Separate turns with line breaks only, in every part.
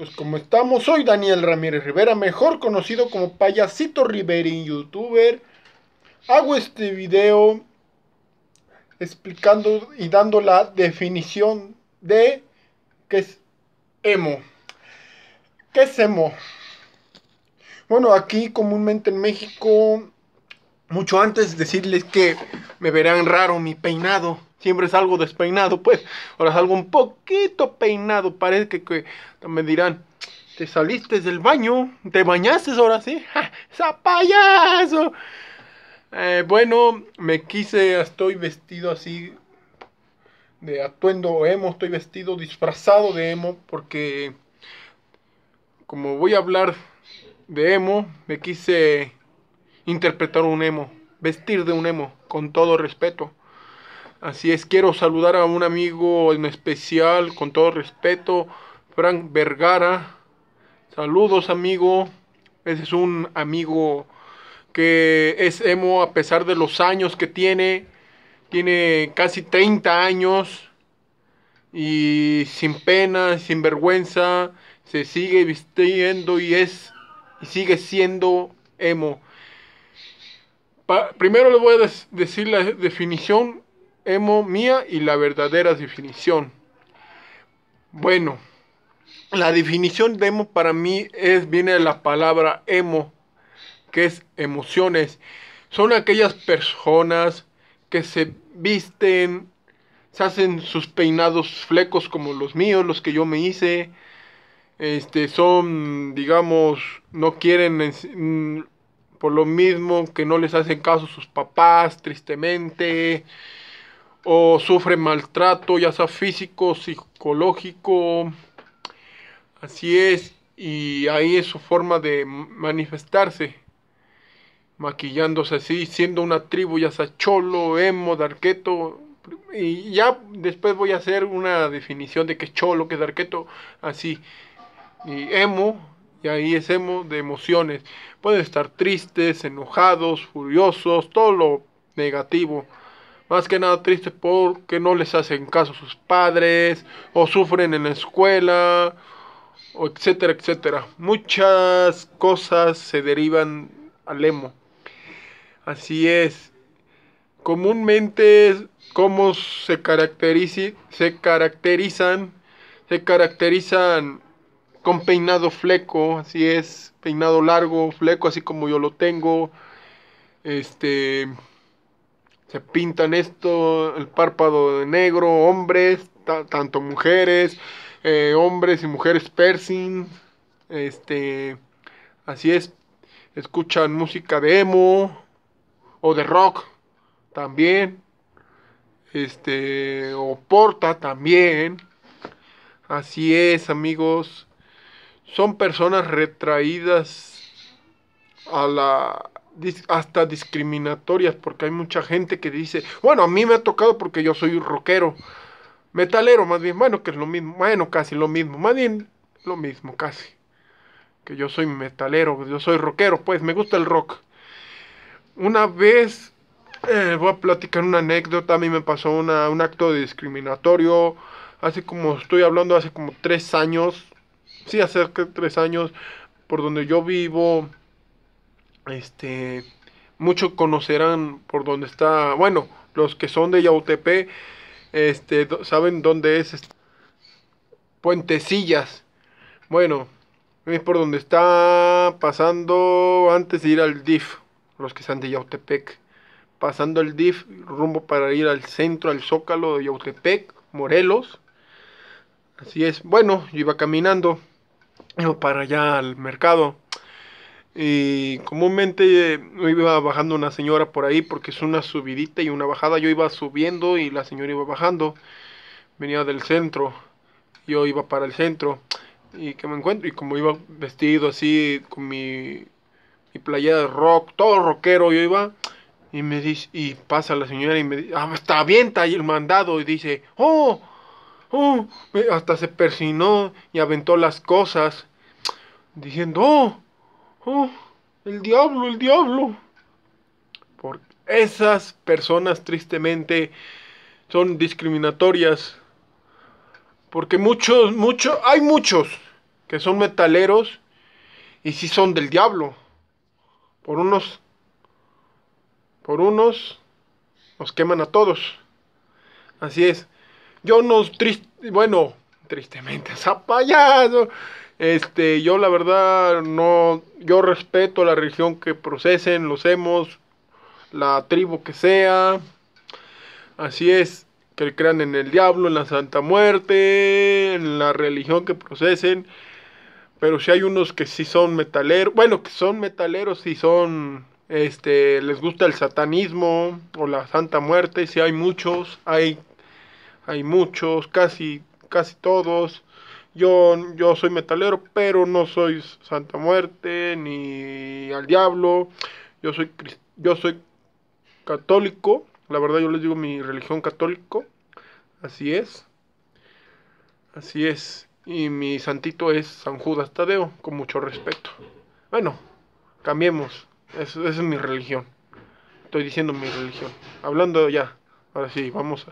Pues como estamos, soy Daniel Ramírez Rivera, mejor conocido como Payasito en YouTuber. Hago este video explicando y dando la definición de qué es emo. ¿Qué es emo? Bueno, aquí comúnmente en México mucho antes decirles que me verán raro mi peinado. Siempre es algo despeinado, pues. Ahora algo un poquito peinado. Parece que, me dirán, te saliste del baño, te bañaste ahora sí. ¡Ja! ¡Zapayaso! Eh, bueno, me quise, estoy vestido así de atuendo emo, estoy vestido disfrazado de emo porque como voy a hablar de emo, me quise interpretar un emo, vestir de un emo, con todo respeto. Así es, quiero saludar a un amigo en especial, con todo respeto, Frank Vergara. Saludos, amigo. Ese es un amigo que es emo a pesar de los años que tiene. Tiene casi 30 años y sin pena, sin vergüenza, se sigue vistiendo y es y sigue siendo emo primero les voy a decir la definición emo mía y la verdadera definición. Bueno, la definición de emo para mí es viene de la palabra emo, que es emociones. Son aquellas personas que se visten, se hacen sus peinados flecos como los míos, los que yo me hice. Este, son, digamos, no quieren mm, por lo mismo que no les hacen caso sus papás, tristemente, o sufren maltrato, ya sea físico, psicológico. Así es, y ahí es su forma de manifestarse, maquillándose así, siendo una tribu, ya sea cholo, emo, darqueto. Y ya después voy a hacer una definición de que cholo, que es darqueto, así. Y emo y ahí es emo de emociones. Pueden estar tristes, enojados, furiosos, todo lo negativo. Más que nada tristes porque no les hacen caso sus padres, o sufren en la escuela, o etcétera, etcétera. Muchas cosas se derivan al emo. Así es. Comúnmente, ¿cómo se, caracteriza, se caracterizan? Se caracterizan con peinado fleco, así es, peinado largo, fleco, así como yo lo tengo. Este se pintan esto, el párpado de negro, hombres, tanto mujeres, eh, hombres y mujeres piercing, este, así es, escuchan música de emo o de rock también, este, o porta también, así es amigos, son personas retraídas a la hasta discriminatorias porque hay mucha gente que dice, bueno, a mí me ha tocado porque yo soy un rockero, metalero más bien, bueno, que es lo mismo, bueno, casi lo mismo, más bien lo mismo casi. Que yo soy metalero, yo soy rockero, pues me gusta el rock. Una vez eh, voy a platicar una anécdota, a mí me pasó una, un acto discriminatorio, hace como, estoy hablando hace como tres años, sí, hace tres años, por donde yo vivo, este, muchos conocerán por donde está, bueno, los que son de Yautepec, este, saben dónde es Puentecillas. Bueno, es por donde está pasando antes de ir al DIF, los que están de Yautepec. Pasando el DIF, rumbo para ir al centro, al Zócalo de Yautepec, Morelos. Así es. Bueno, yo iba caminando iba para allá al mercado. Y comúnmente eh, iba bajando una señora por ahí porque es una subidita y una bajada. Yo iba subiendo y la señora iba bajando. Venía del centro. Yo iba para el centro. Y que me encuentro. Y como iba vestido así con mi, mi playera de rock, todo rockero yo iba. Y me dice, y pasa la señora y me dice, ah, está bien, está ahí el mandado. Y dice, oh, Oh, hasta se persinó y aventó las cosas, diciendo, oh, oh, el diablo, el diablo. por esas personas tristemente son discriminatorias. Porque muchos, muchos, hay muchos que son metaleros y si son del diablo. Por unos, por unos, nos queman a todos. Así es. Yo no, triste, bueno, tristemente, zapayazo. Este, yo la verdad no, yo respeto la religión que procesen, los hemos, la tribu que sea. Así es, que crean en el diablo, en la Santa Muerte, en la religión que procesen. Pero si hay unos que sí son metaleros, bueno, que son metaleros y son, este, les gusta el satanismo o la Santa Muerte, si hay muchos, hay hay muchos, casi, casi todos. Yo, yo soy metalero, pero no soy Santa Muerte ni al diablo. Yo soy, yo soy católico, la verdad yo les digo mi religión católico, así es. Así es. Y mi santito es San Judas Tadeo, con mucho respeto. Bueno, cambiemos. esa es mi religión. Estoy diciendo mi religión. Hablando ya Ahora sí, vamos.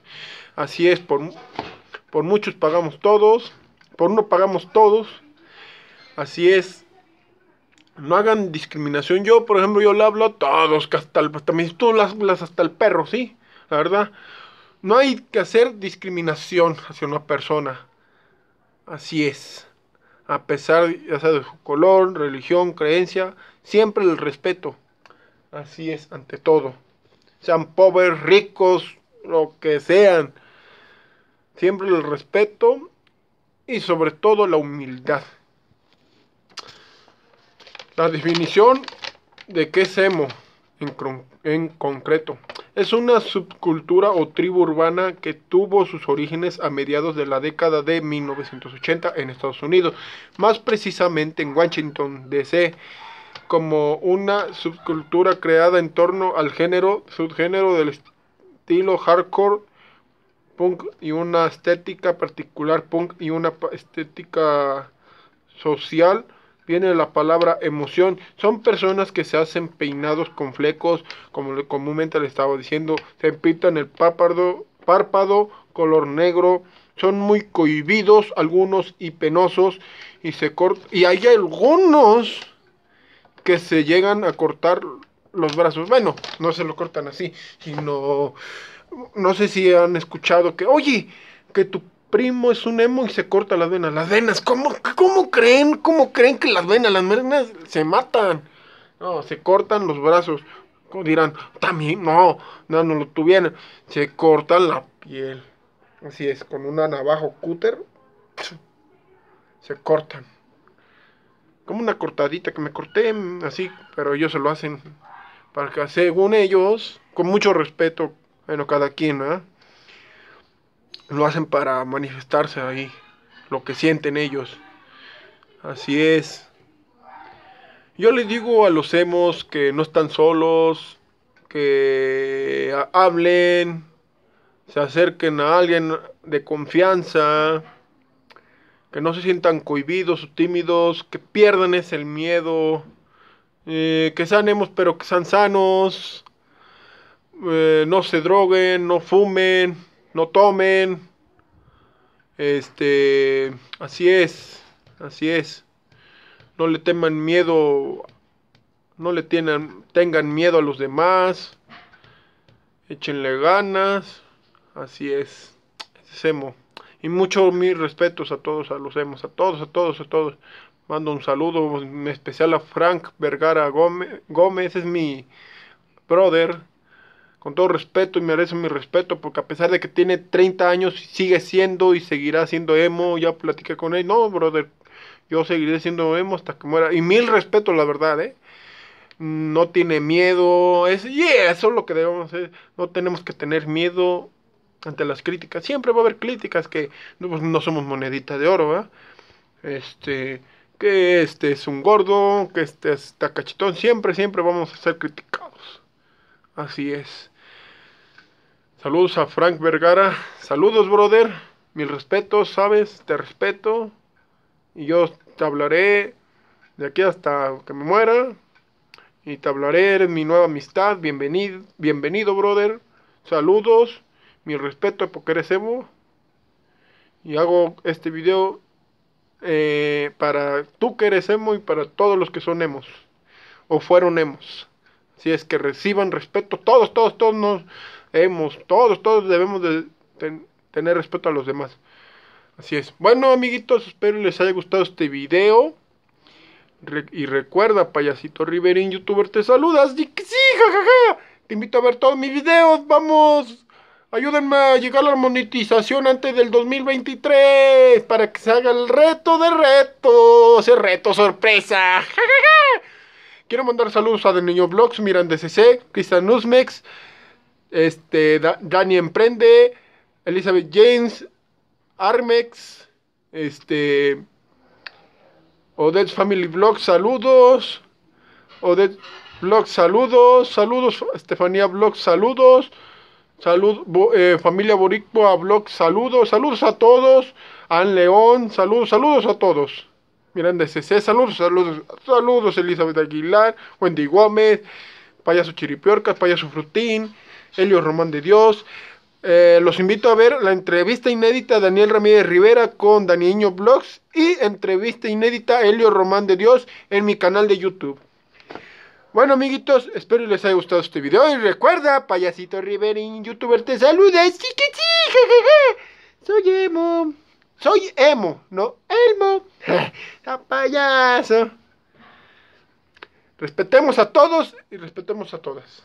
así es, por, por muchos pagamos todos, por uno pagamos todos. Así es. No hagan discriminación. Yo, por ejemplo, yo le hablo a todos, hasta, hasta tú hasta el perro, ¿sí? La verdad. No hay que hacer discriminación hacia una persona. Así es. A pesar de su color, religión, creencia, siempre el respeto. Así es, ante todo. Sean pobres, ricos, lo que sean. Siempre el respeto y sobre todo la humildad. La definición de qué es emo en, en concreto es una subcultura o tribu urbana que tuvo sus orígenes a mediados de la década de 1980 en Estados Unidos, más precisamente en Washington, D.C como una subcultura creada en torno al género, subgénero del estilo hardcore punk y una estética particular punk y una estética social viene la palabra emoción. Son personas que se hacen peinados con flecos, como comúnmente le estaba diciendo, se pintan el párpado, párpado color negro, son muy cohibidos algunos y penosos y se cortan. Y hay algunos que se llegan a cortar los brazos. Bueno, no se lo cortan así, sino no sé si han escuchado que, oye, que tu primo es un emo y se corta las venas. Las venas, ¿cómo, cómo creen? ¿Cómo creen que las venas, las venas se matan? No, se cortan los brazos. dirán, también, no, no, no lo tuvieran. Se corta la piel. Así es, con una navajo cúter se cortan. Como una cortadita que me corté, así, pero ellos se lo hacen para que según ellos, con mucho respeto, bueno, cada quien, Lo hacen para manifestarse ahí, lo que sienten ellos. Así es. Yo les digo a los hemos que no están solos, que ah, hablen, se acerquen a alguien de confianza, que no se sientan cohibidos o tímidos, que pierdan ese miedo, eh, que sanemos, pero que sean sanos, eh, no se droguen, no fumen, no tomen. Este, así es, así es. No le teman miedo, no le tienen, tengan miedo a los demás. Échenle ganas, así es. Y muchos mis respetos a todos, a los hemos a todos, a todos, a todos. Mando un saludo especial a Frank Vergara Gómez. es mi brother. Con todo respeto y merece mi respeto porque a pesar de que tiene 30 años sigue siendo y seguirá siendo emo. Ya platiqué con él. No, brother, yo seguiré siendo emo hasta que muera. Y mil respeto, la verdad, ¿eh? No tiene miedo. Es, eso es lo que debemos hacer. No tenemos que tener miedo ante las críticas. Siempre va a haber críticas que pues, no, somos monedita de oro, ¿eh? Este, que este es un gordo, que este está cachetón, siempre, siempre vamos a ser criticados. Así es. Saludos a Frank Vergara. Saludos, brother. Mil respetos, ¿sabes? Te respeto. Y yo te hablaré de aquí hasta que me muera. Y te hablaré, de mi nueva amistad. Bienvenido, bienvenido brother. Saludos. Mi respeto porque eres Evo... Y hago este video eh, para tú que eres emo y para todos los que son emos o fueron emos. Si es que reciban respeto, todos, todos, todos nos hemos, todos, todos debemos de tener respeto a los demás. Así es. Bueno, amiguitos, espero les haya gustado este video. y recuerda, payasito Riverín, youtuber, te saludas. Y sí, jajaja. Te invito a ver todos mis videos. Vamos. Ayúdenme a llegar a la monetización antes del 2023 para que se haga el reto de retos El reto sorpresa. Quiero mandar saludos a Del Niño Blogs, Miran DCC, Cristian Usmex, este, Dani Emprende, Elizabeth James, Armex, este, Odette Family blogs saludos. Odette blogs saludos. Saludos, Estefanía blogs saludos. Salud, eh, familia Boricua Blog, saludos, saludos a todos. An León, saludos, saludos a todos. Miranda CC, saludos, saludos, saludos, Elizabeth Aguilar, Wendy Gómez, Payaso Chiripiorcas, Payaso Frutín, Elio Román de Dios. Eh, los invito a ver la entrevista inédita Daniel Ramírez Rivera con Daniño Blogs y entrevista inédita Elio Román de Dios en mi canal de YouTube. Bueno, amiguitos, espero les haya gustado este video. Y recuerda, payasito riverín youtuber, te saluda. Sí, que sí, jejeje. Soy emo. Soy emo, no elmo. Ah, payaso. Respetemos a todos y respetemos a todas.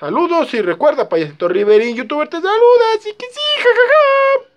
Saludos y recuerda, payasito riverín, youtuber, te saluda. Sí, que sí, jajaja.